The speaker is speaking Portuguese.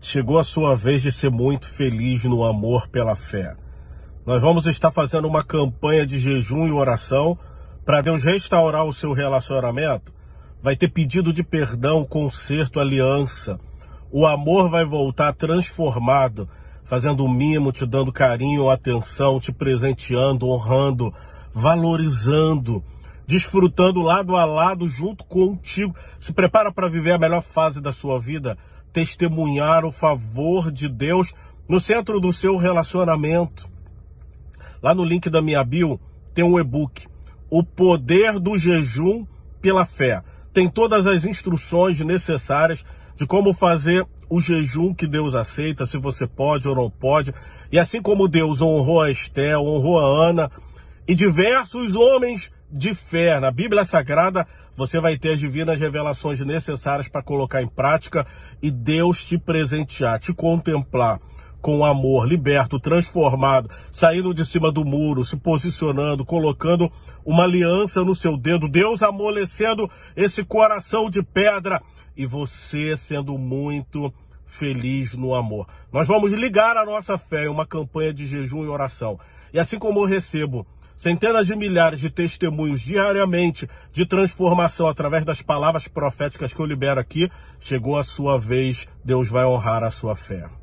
chegou a sua vez de ser muito feliz no amor pela fé. Nós vamos estar fazendo uma campanha de jejum e oração para Deus restaurar o seu relacionamento. Vai ter pedido de perdão, conserto, aliança. O amor vai voltar transformado, fazendo mimo, te dando carinho, atenção, te presenteando, honrando, valorizando, desfrutando lado a lado junto contigo. Se prepara para viver a melhor fase da sua vida testemunhar o favor de Deus no centro do seu relacionamento. Lá no link da minha bio tem um e-book, O Poder do Jejum pela Fé. Tem todas as instruções necessárias de como fazer o jejum que Deus aceita, se você pode ou não pode. E assim como Deus honrou a Esté, honrou a Ana e diversos homens de fé, na Bíblia Sagrada, você vai ter as divinas revelações necessárias para colocar em prática e Deus te presentear, te contemplar com amor, liberto, transformado, saindo de cima do muro, se posicionando, colocando uma aliança no seu dedo, Deus amolecendo esse coração de pedra e você sendo muito feliz no amor. Nós vamos ligar a nossa fé em uma campanha de jejum e oração. E assim como eu recebo Centenas de milhares de testemunhos diariamente de transformação através das palavras proféticas que eu libero aqui. Chegou a sua vez, Deus vai honrar a sua fé.